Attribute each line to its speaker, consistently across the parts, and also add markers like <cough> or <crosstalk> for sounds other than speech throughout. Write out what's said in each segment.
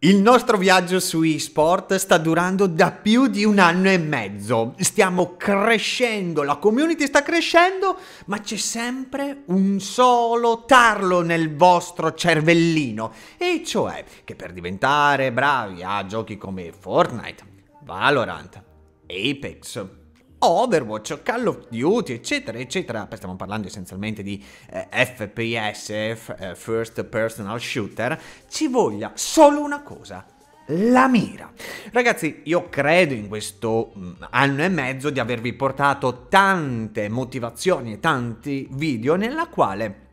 Speaker 1: Il nostro viaggio su eSport sta durando da più di un anno e mezzo. Stiamo crescendo, la community sta crescendo, ma c'è sempre un solo tarlo nel vostro cervellino. E cioè che per diventare bravi a giochi come Fortnite, Valorant, Apex, Overwatch, Call of Duty, eccetera, eccetera. Stiamo parlando essenzialmente di eh, FPS, eh, First Personal Shooter. Ci voglia solo una cosa. La mira. Ragazzi, io credo in questo mm, anno e mezzo di avervi portato tante motivazioni e tanti video nella quale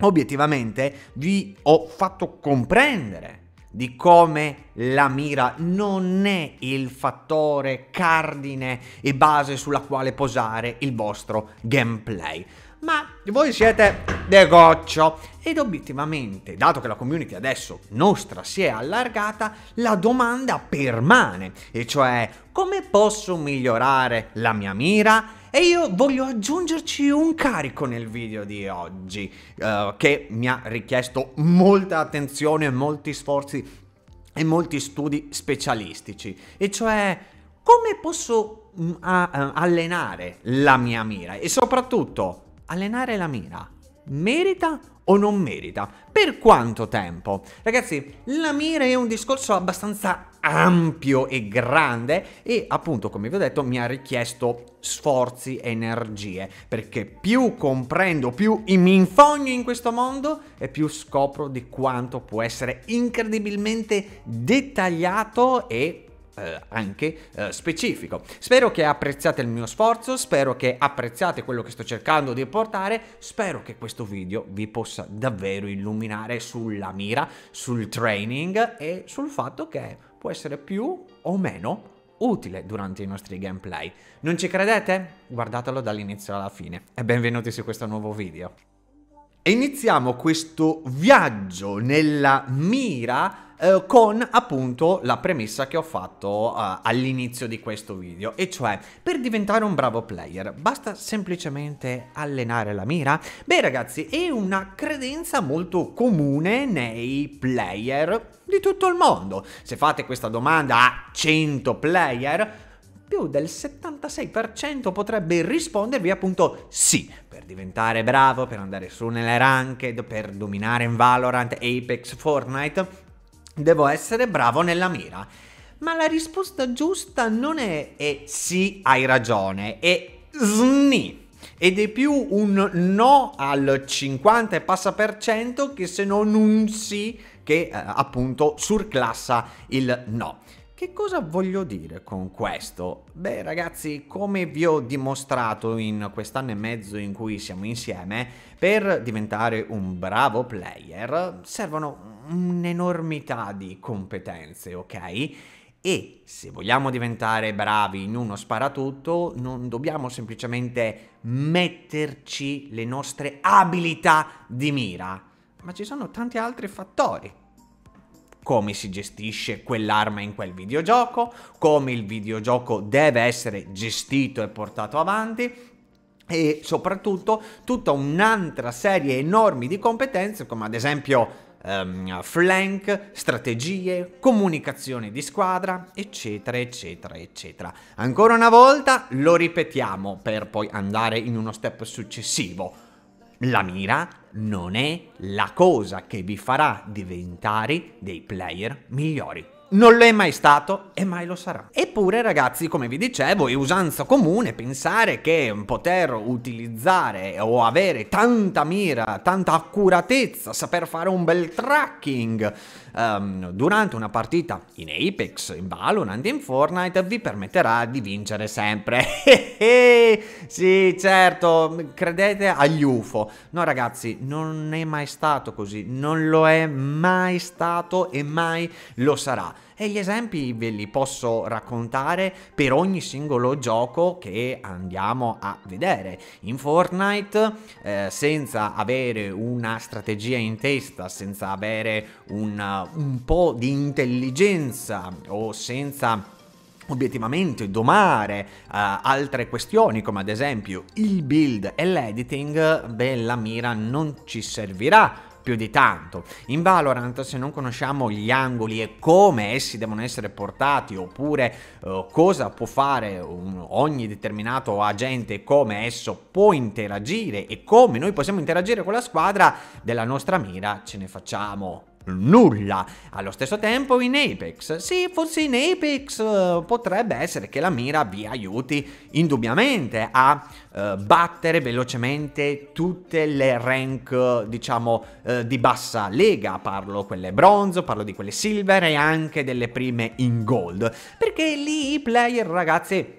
Speaker 1: obiettivamente vi ho fatto comprendere di come la mira non è il fattore cardine e base sulla quale posare il vostro gameplay. Ma voi siete de goccio ed obiettivamente, dato che la community adesso nostra si è allargata, la domanda permane, e cioè come posso migliorare la mia mira? e io voglio aggiungerci un carico nel video di oggi uh, che mi ha richiesto molta attenzione, molti sforzi e molti studi specialistici e cioè come posso mh, mm, a, a eh, allenare la mia mira e soprattutto allenare la mira merita o non merita? Per quanto tempo? Ragazzi, la mira è un discorso abbastanza ampio e grande e appunto come vi ho detto mi ha richiesto sforzi e energie perché più comprendo più mi infogno in questo mondo e più scopro di quanto può essere incredibilmente dettagliato e eh, anche eh, specifico. Spero che apprezziate il mio sforzo, spero che apprezziate quello che sto cercando di portare, spero che questo video vi possa davvero illuminare sulla mira, sul training e sul fatto che può essere più o meno utile durante i nostri gameplay. Non ci credete? Guardatelo dall'inizio alla fine e benvenuti su questo nuovo video iniziamo questo viaggio nella mira eh, con appunto la premessa che ho fatto eh, all'inizio di questo video e cioè per diventare un bravo player basta semplicemente allenare la mira? Beh ragazzi è una credenza molto comune nei player di tutto il mondo se fate questa domanda a 100 player più del 76% potrebbe rispondervi appunto sì, per diventare bravo, per andare su nelle ranked, per dominare in Valorant, Apex, Fortnite, devo essere bravo nella mira. Ma la risposta giusta non è e sì, hai ragione, è sni ed è più un no al 50 e passa per cento che se non un sì che eh, appunto surclassa il no. Che cosa voglio dire con questo? Beh ragazzi, come vi ho dimostrato in quest'anno e mezzo in cui siamo insieme, per diventare un bravo player servono un'enormità di competenze, ok? E se vogliamo diventare bravi in uno sparatutto, non dobbiamo semplicemente metterci le nostre abilità di mira, ma ci sono tanti altri fattori come si gestisce quell'arma in quel videogioco, come il videogioco deve essere gestito e portato avanti e soprattutto tutta un'altra serie enorme di competenze come ad esempio Um, flank, strategie, comunicazione di squadra, eccetera, eccetera, eccetera. Ancora una volta lo ripetiamo per poi andare in uno step successivo. La mira non è la cosa che vi farà diventare dei player migliori. Non lo è mai stato e mai lo sarà. Eppure, ragazzi, come vi dicevo, è usanza comune pensare che poter utilizzare o avere tanta mira, tanta accuratezza, saper fare un bel tracking um, durante una partita in Apex, in Valorant, in Fortnite, vi permetterà di vincere sempre. <laughs> Eh, eh, eh. Sì, certo, credete agli UFO. No ragazzi, non è mai stato così, non lo è mai stato e mai lo sarà. E gli esempi ve li posso raccontare per ogni singolo gioco che andiamo a vedere. In Fortnite, eh, senza avere una strategia in testa, senza avere una, un po' di intelligenza o senza obiettivamente domare uh, altre questioni come ad esempio il build e l'editing, beh la mira non ci servirà più di tanto. In Valorant se non conosciamo gli angoli e come essi devono essere portati oppure eh, cosa può fare un, ogni determinato agente, come esso può interagire e come noi possiamo interagire con la squadra della nostra mira, ce ne facciamo nulla. Allo stesso tempo in Apex, sì, forse in Apex eh, potrebbe essere che la mira vi aiuti indubbiamente a eh, battere velocemente tutte le rank, diciamo, eh, di bassa lega, parlo quelle bronzo, parlo di quelle silver e anche delle prime in gold, perché lì i player, ragazzi,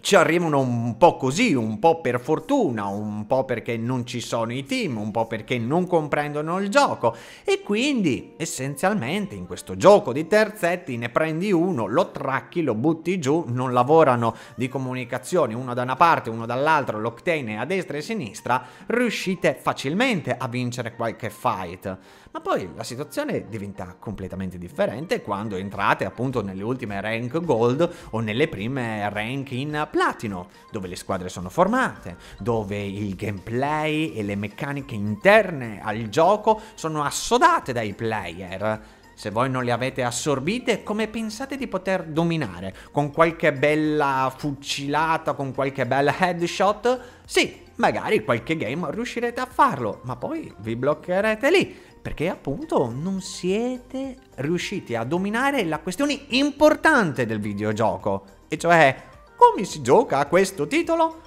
Speaker 1: ci arrivano un po' così, un po' per fortuna, un po' perché non ci sono i team, un po' perché non comprendono il gioco e quindi essenzialmente in questo gioco di terzetti ne prendi uno, lo tracchi, lo butti giù, non lavorano di comunicazione uno da una parte, uno dall'altra, lo a destra e a sinistra, riuscite facilmente a vincere qualche fight. Ma poi la situazione diventa completamente differente quando entrate appunto nelle ultime rank gold o nelle prime rank in platino, dove le squadre sono formate, dove il gameplay e le meccaniche interne al gioco sono assodate dai player. Se voi non le avete assorbite, come pensate di poter dominare? Con qualche bella fucilata, con qualche bel headshot? Sì, magari qualche game riuscirete a farlo, ma poi vi bloccherete lì, perché appunto non siete riusciti a dominare la questione importante del videogioco, e cioè come si gioca a questo titolo?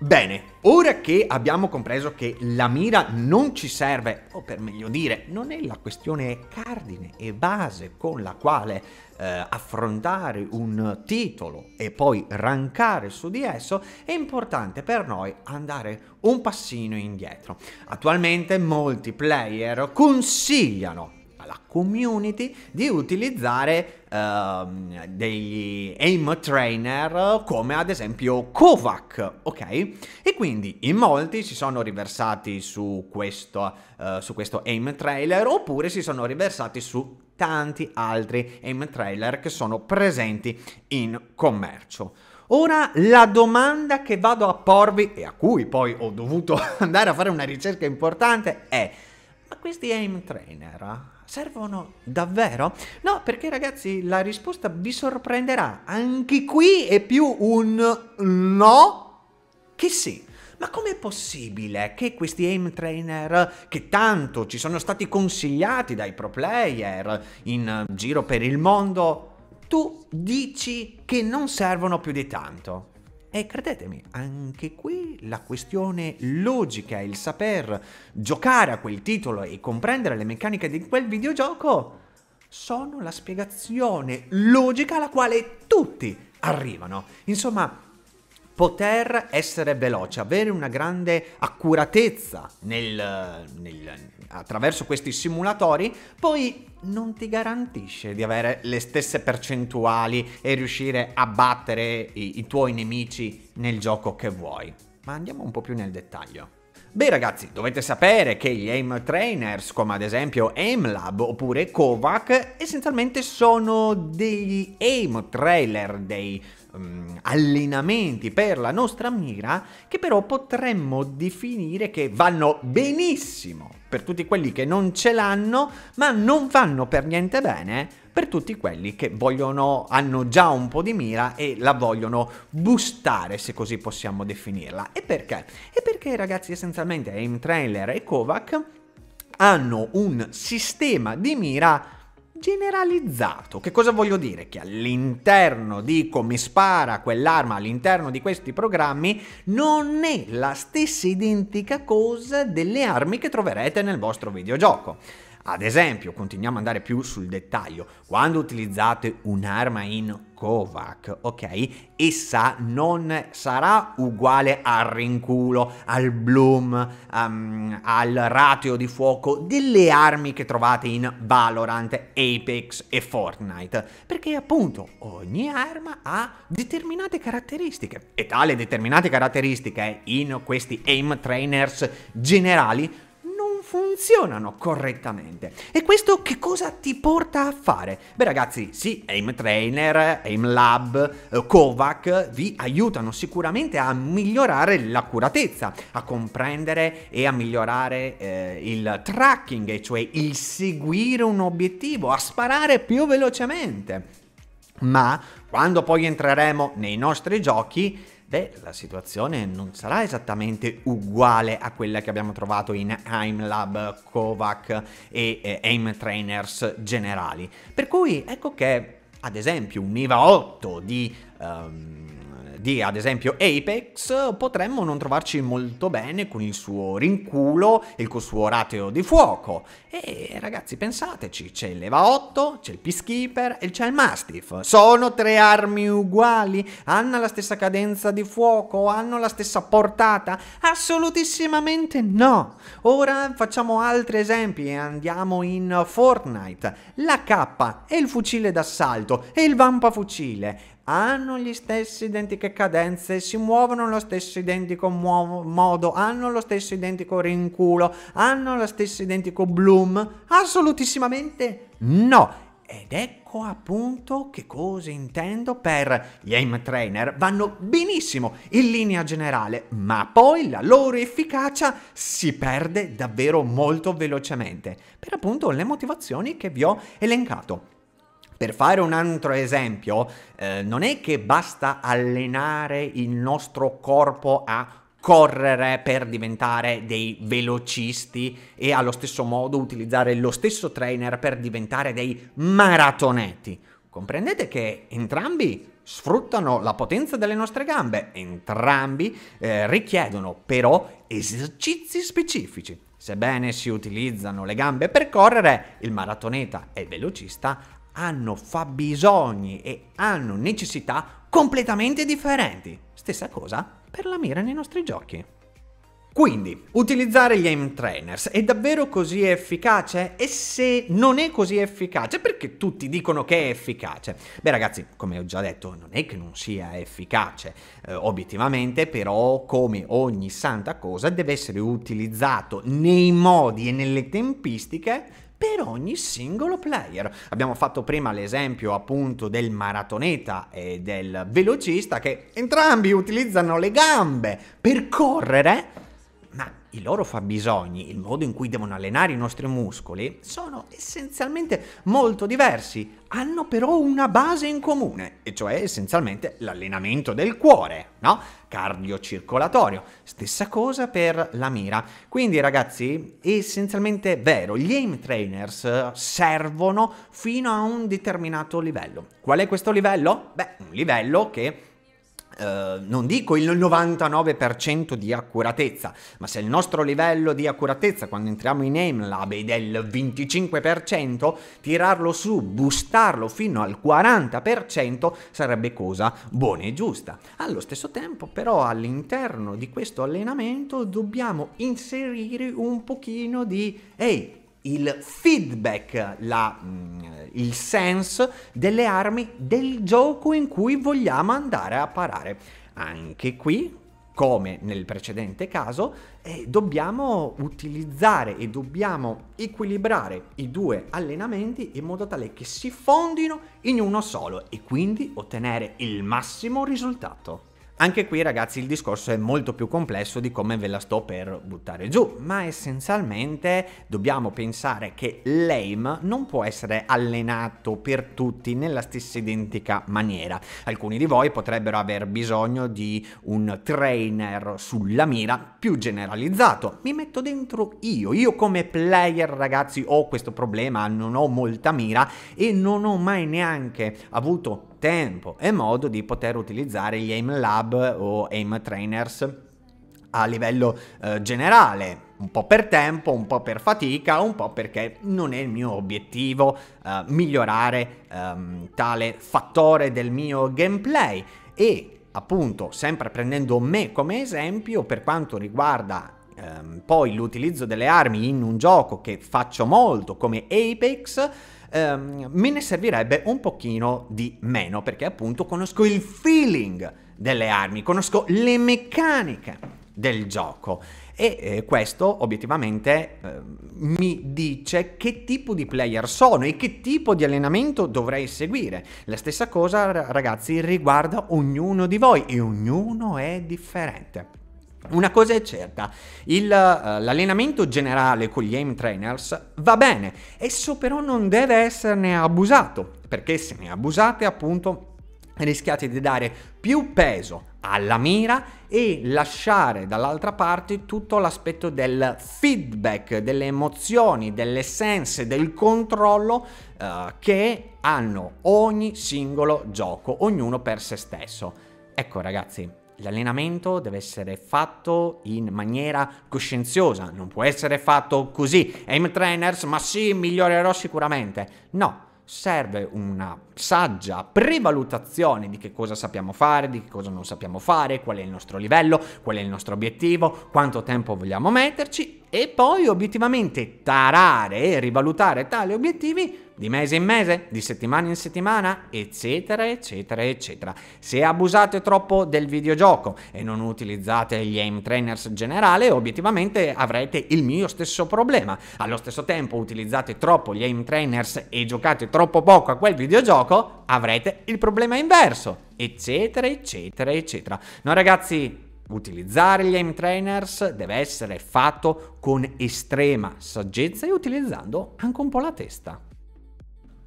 Speaker 1: Bene, ora che abbiamo compreso che la mira non ci serve, o per meglio dire, non è la questione cardine e base con la quale eh, affrontare un titolo e poi rancare su di esso, è importante per noi andare un passino indietro. Attualmente molti player consigliano alla community di utilizzare uh, degli aim trainer come ad esempio Kovac, ok? E quindi in molti si sono riversati su questo, uh, su questo aim trailer oppure si sono riversati su tanti altri aim trailer che sono presenti in commercio. Ora la domanda che vado a porvi e a cui poi ho dovuto <laughs> andare a fare una ricerca importante è ma questi aim trainer servono davvero? No, perché ragazzi la risposta vi sorprenderà. Anche qui è più un no che sì. Ma com'è possibile che questi aim trainer, che tanto ci sono stati consigliati dai pro player in giro per il mondo, tu dici che non servono più di tanto? E credetemi, anche qui la questione logica, e il saper giocare a quel titolo e comprendere le meccaniche di quel videogioco sono la spiegazione logica alla quale tutti arrivano. Insomma, poter essere veloce, avere una grande accuratezza nel, nel, attraverso questi simulatori, poi non ti garantisce di avere le stesse percentuali e riuscire a battere i, i tuoi nemici nel gioco che vuoi. Ma andiamo un po' più nel dettaglio. Beh ragazzi, dovete sapere che gli aim trainers come ad esempio AimLab oppure Kovac essenzialmente sono degli aim trailer, dei um, allenamenti per la nostra mira che però potremmo definire che vanno benissimo per tutti quelli che non ce l'hanno, ma non vanno per niente bene per tutti quelli che vogliono, hanno già un po' di mira e la vogliono boostare, se così possiamo definirla. E perché? E perché ragazzi essenzialmente Aim Trailer e Kovac hanno un sistema di mira generalizzato. Che cosa voglio dire? Che all'interno di come spara quell'arma, all'interno di questi programmi, non è la stessa identica cosa delle armi che troverete nel vostro videogioco. Ad esempio, continuiamo ad andare più sul dettaglio, quando utilizzate un'arma in Kovac, ok? Essa non sarà uguale al rinculo, al bloom, um, al ratio di fuoco delle armi che trovate in Valorant, Apex e Fortnite, perché appunto ogni arma ha determinate caratteristiche e tale determinate caratteristiche in questi aim trainers generali funzionano correttamente. E questo che cosa ti porta a fare? Beh ragazzi, sì, Aim Trainer, Aim Lab, eh, Kovac vi aiutano sicuramente a migliorare l'accuratezza, a comprendere e a migliorare eh, il tracking, cioè il seguire un obiettivo, a sparare più velocemente. Ma quando poi entreremo nei nostri giochi, beh, la situazione non sarà esattamente uguale a quella che abbiamo trovato in Aimlab, Kovac e Aim eh, Trainers generali. Per cui ecco che, ad esempio, un IVA 8 di... Um, di ad esempio Apex potremmo non trovarci molto bene con il suo rinculo e col suo rateo di fuoco. E ragazzi pensateci, c'è il leva 8, c'è il peacekeeper e c'è il mastiff. Sono tre armi uguali, hanno la stessa cadenza di fuoco, hanno la stessa portata? Assolutissimamente no. Ora facciamo altri esempi e andiamo in Fortnite. La K è il fucile d'assalto e il vampa fucile hanno gli stessi identiche cadenze, si muovono allo stesso identico muo- modo, hanno lo stesso identico rinculo, hanno lo stesso identico bloom? Assolutissimamente no! Ed ecco appunto che cosa intendo per gli aim trainer. Vanno benissimo in linea generale, ma poi la loro efficacia si perde davvero molto velocemente, per appunto le motivazioni che vi ho elencato. Per fare un altro esempio, eh, non è che basta allenare il nostro corpo a correre per diventare dei velocisti e allo stesso modo utilizzare lo stesso trainer per diventare dei maratonetti. Comprendete che entrambi sfruttano la potenza delle nostre gambe, entrambi eh, richiedono però esercizi specifici. Sebbene si utilizzano le gambe per correre, il maratoneta e il velocista hanno fabbisogni e hanno necessità completamente differenti. Stessa cosa per la mira nei nostri giochi. Quindi, utilizzare gli aim trainers è davvero così efficace? E se non è così efficace, perché tutti dicono che è efficace? Beh ragazzi, come ho già detto, non è che non sia efficace. Eh, obiettivamente, però, come ogni santa cosa, deve essere utilizzato nei modi e nelle tempistiche per ogni singolo player. Abbiamo fatto prima l'esempio appunto del maratoneta e del velocista che entrambi utilizzano le gambe per correre i loro fabbisogni, il modo in cui devono allenare i nostri muscoli, sono essenzialmente molto diversi, hanno però una base in comune, e cioè essenzialmente l'allenamento del cuore, no? Cardiocircolatorio. Stessa cosa per la mira. Quindi ragazzi, è essenzialmente vero, gli aim trainers servono fino a un determinato livello. Qual è questo livello? Beh, un livello che Ehm, non dico il 99% di accuratezza, ma se il nostro livello di accuratezza quando entriamo in AimLab è del 25%, tirarlo su, boostarlo fino al 40% sarebbe cosa buona e giusta. Allo stesso tempo però all'interno di questo allenamento dobbiamo inserire un pochino di ehi, il feedback, la, mm, il sense delle armi del gioco in cui vogliamo andare a parare. Anche qui, come nel precedente caso, eh, dobbiamo utilizzare e dobbiamo equilibrare i due allenamenti in modo tale che si fondino in uno solo e quindi ottenere il massimo risultato. Anche qui ragazzi il discorso è molto più complesso di come ve la sto per buttare giù, ma essenzialmente dobbiamo pensare che l'aim non può essere allenato per tutti nella stessa identica maniera. Alcuni di voi potrebbero aver bisogno di un trainer sulla mira più generalizzato. Mi metto dentro io, io come player ragazzi ho questo problema, non ho molta mira e non ho mai neanche avuto tempo e modo di poter utilizzare gli aim lab o aim trainers a livello eh, generale, un po' per tempo, un po' per fatica, un po' perché non è il mio obiettivo eh, migliorare ehm, tale fattore del mio gameplay e appunto sempre prendendo me come esempio per quanto riguarda ehm, poi l'utilizzo delle armi in un gioco che faccio molto come Apex ehm, me ne servirebbe un pochino di meno perché appunto conosco il feeling delle armi, conosco le meccaniche del gioco e eh, questo obiettivamente eh, mi dice che tipo di player sono e che tipo di allenamento dovrei seguire. La stessa cosa ragazzi riguarda ognuno di voi e ognuno è differente. Una cosa è certa, il, uh, l'allenamento generale con gli aim trainers va bene, esso però non deve esserne abusato, perché se ne abusate appunto rischiate di dare più peso alla mira e lasciare dall'altra parte tutto l'aspetto del feedback, delle emozioni, delle sense, del controllo uh, che hanno ogni singolo gioco, ognuno per se stesso. Ecco ragazzi, l'allenamento deve essere fatto in maniera coscienziosa, non può essere fatto così. Aim trainers, ma sì, migliorerò sicuramente. No, serve una saggia prevalutazione di che cosa sappiamo fare, di che cosa non sappiamo fare, qual è il nostro livello, qual è il nostro obiettivo, quanto tempo vogliamo metterci e poi obiettivamente tarare e rivalutare tali obiettivi di mese in mese, di settimana in settimana, eccetera, eccetera, eccetera. Se abusate troppo del videogioco e non utilizzate gli aim trainers generale, obiettivamente avrete il mio stesso problema. Allo stesso tempo utilizzate troppo gli aim trainers e giocate troppo poco a quel videogioco, avrete il problema inverso, eccetera, eccetera, eccetera. No ragazzi, Utilizzare gli aim trainers deve essere fatto con estrema saggezza e utilizzando anche un po' la testa.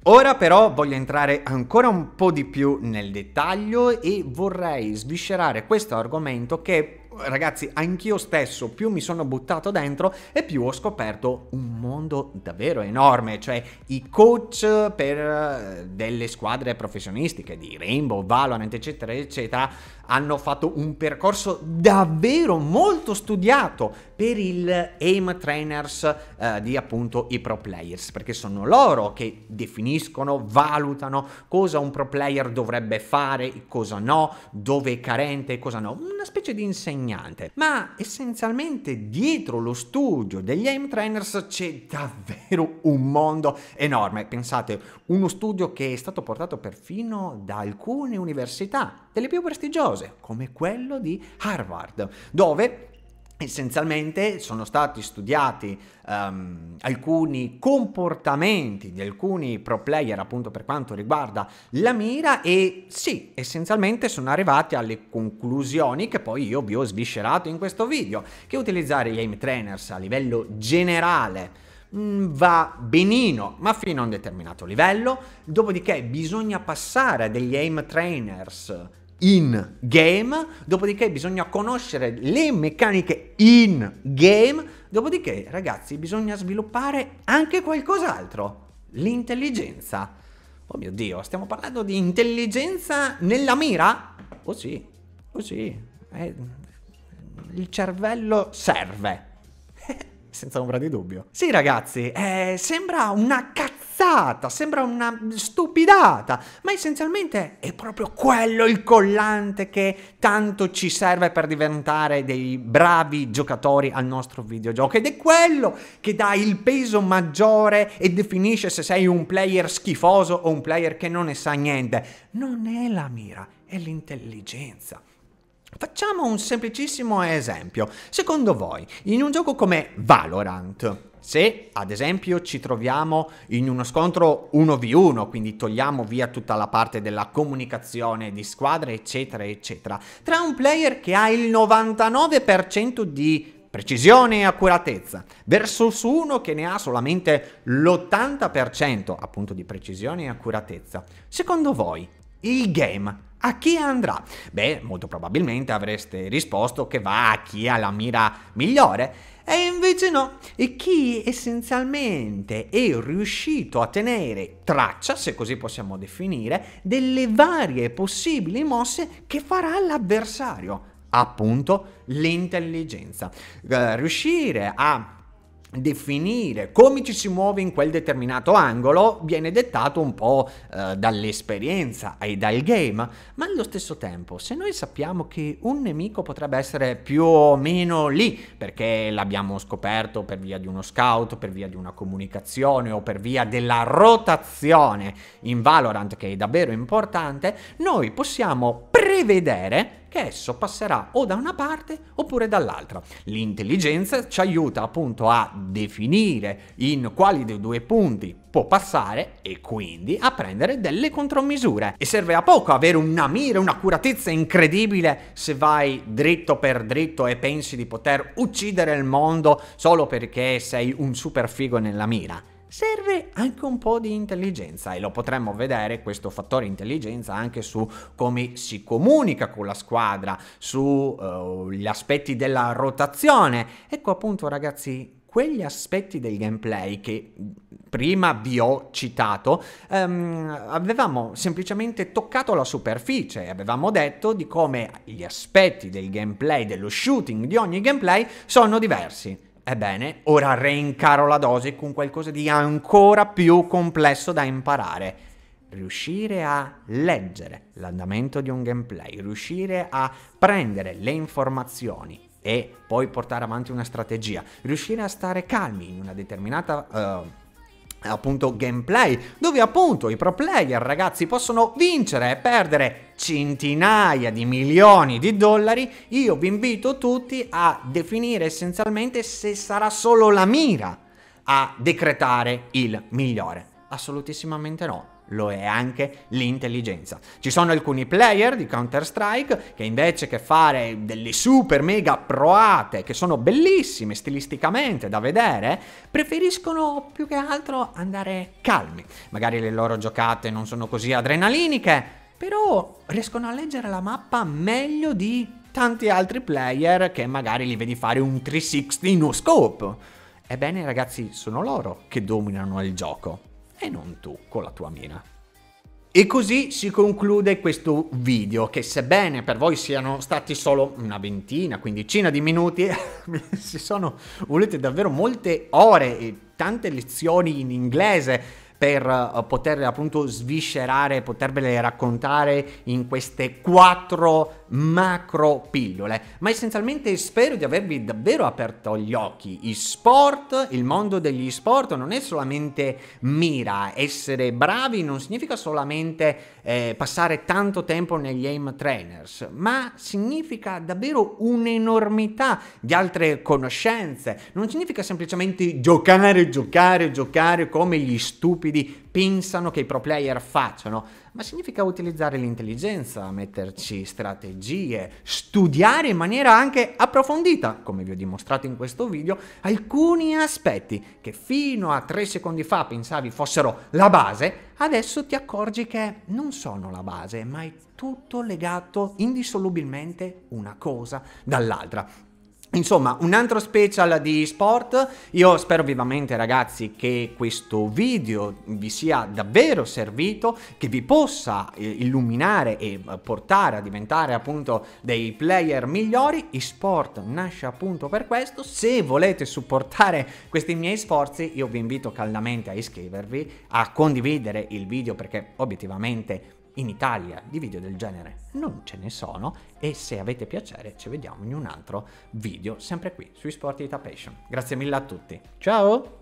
Speaker 1: Ora però voglio entrare ancora un po' di più nel dettaglio e vorrei sviscerare questo argomento che ragazzi, anch'io stesso più mi sono buttato dentro e più ho scoperto un mondo davvero enorme, cioè i coach per eh, delle squadre professionistiche di Rainbow, Valorant, eccetera, eccetera, hanno fatto un percorso davvero molto studiato per il aim trainers eh, di appunto i pro players, perché sono loro che definiscono, valutano cosa un pro player dovrebbe fare, cosa no, dove è carente, cosa no, una specie di insegnante. Ma essenzialmente dietro lo studio degli aim trainers c'è davvero un mondo enorme. Pensate, uno studio che è stato portato perfino da alcune università, delle più prestigiose, come quello di Harvard, dove Essenzialmente sono stati studiati um, alcuni comportamenti di alcuni pro player appunto per quanto riguarda la mira e sì, essenzialmente sono arrivati alle conclusioni che poi io vi ho sviscerato in questo video, che utilizzare gli aim trainers a livello generale mm, va benino, ma fino a un determinato livello, dopodiché bisogna passare a degli aim trainers in game, dopodiché bisogna conoscere le meccaniche in game, dopodiché ragazzi bisogna sviluppare anche qualcos'altro, l'intelligenza. Oh mio Dio, stiamo parlando di intelligenza nella mira? Oh sì, oh sì, eh, il cervello serve senza ombra di dubbio. Sì ragazzi, eh, sembra una cazzata, sembra una stupidata, ma essenzialmente è proprio quello il collante che tanto ci serve per diventare dei bravi giocatori al nostro videogioco ed è quello che dà il peso maggiore e definisce se sei un player schifoso o un player che non ne sa niente. Non è la mira, è l'intelligenza. Facciamo un semplicissimo esempio. Secondo voi, in un gioco come Valorant, se ad esempio ci troviamo in uno scontro 1v1, quindi togliamo via tutta la parte della comunicazione di squadre, eccetera, eccetera, tra un player che ha il 99% di precisione e accuratezza versus uno che ne ha solamente l'80% appunto di precisione e accuratezza. Secondo voi il game a chi andrà? Beh, molto probabilmente avreste risposto che va a chi ha la mira migliore. E invece no, e chi essenzialmente è riuscito a tenere traccia, se così possiamo definire, delle varie possibili mosse che farà l'avversario, appunto l'intelligenza. Eh, riuscire a definire come ci si muove in quel determinato angolo viene dettato un po' eh, dall'esperienza e dal game, ma allo stesso tempo se noi sappiamo che un nemico potrebbe essere più o meno lì perché l'abbiamo scoperto per via di uno scout, per via di una comunicazione o per via della rotazione in Valorant che è davvero importante, noi possiamo prevedere che esso passerà o da una parte oppure dall'altra. L'intelligenza ci aiuta appunto a definire in quali dei due punti può passare e quindi a prendere delle contromisure. E serve a poco avere una mira, un'accuratezza incredibile se vai dritto per dritto e pensi di poter uccidere il mondo solo perché sei un super figo nella mira serve anche un po' di intelligenza e lo potremmo vedere questo fattore intelligenza anche su come si comunica con la squadra, sugli eh, uh, aspetti della rotazione. Ecco appunto ragazzi quegli aspetti del gameplay che prima vi ho citato, ehm, avevamo semplicemente toccato la superficie, avevamo detto di come gli aspetti del gameplay, dello shooting di ogni gameplay sono diversi. Ebbene, ora reincaro la dose con qualcosa di ancora più complesso da imparare. Riuscire a leggere l'andamento di un gameplay, riuscire a prendere le informazioni e poi portare avanti una strategia, riuscire a stare calmi in una determinata... Uh, appunto gameplay dove appunto i pro player ragazzi possono vincere e perdere centinaia di milioni di dollari io vi invito tutti a definire essenzialmente se sarà solo la mira a decretare il migliore assolutissimamente no lo è anche l'intelligenza. Ci sono alcuni player di Counter-Strike che invece che fare delle super mega proate che sono bellissime stilisticamente da vedere, preferiscono più che altro andare calmi. Magari le loro giocate non sono così adrenaliniche, però riescono a leggere la mappa meglio di tanti altri player che magari li vedi fare un 360 in uno scope. Ebbene ragazzi, sono loro che dominano il gioco e non tu con la tua mina. E così si conclude questo video che sebbene per voi siano stati solo una ventina, quindicina di minuti, <laughs> si sono volute davvero molte ore e tante lezioni in inglese per eh, poterle appunto sviscerare, potervele raccontare in queste quattro macro pillole. Ma essenzialmente spero di avervi davvero aperto gli occhi. I sport, il mondo degli sport non è solamente mira, essere bravi non significa solamente eh, passare tanto tempo negli aim trainers, ma significa davvero un'enormità di altre conoscenze. Non significa semplicemente giocare, giocare, giocare come gli stupidi pensano che i pro player facciano ma significa utilizzare l'intelligenza, metterci strategie, studiare in maniera anche approfondita, come vi ho dimostrato in questo video, alcuni aspetti che fino a 3 secondi fa pensavi fossero la base, adesso ti accorgi che non sono la base, ma è tutto legato indissolubilmente una cosa dall'altra. Insomma, un altro special di sport, io spero vivamente ragazzi che questo video vi sia davvero servito, che vi possa eh, illuminare e eh, portare a diventare appunto dei player migliori, eSport nasce appunto per questo, se volete supportare questi miei sforzi io vi invito caldamente a iscrivervi, a condividere il video perché obiettivamente in Italia di video del genere non ce ne sono e se avete piacere ci vediamo in un altro video sempre qui su Sport Ita Passion. Grazie mille a tutti. Ciao!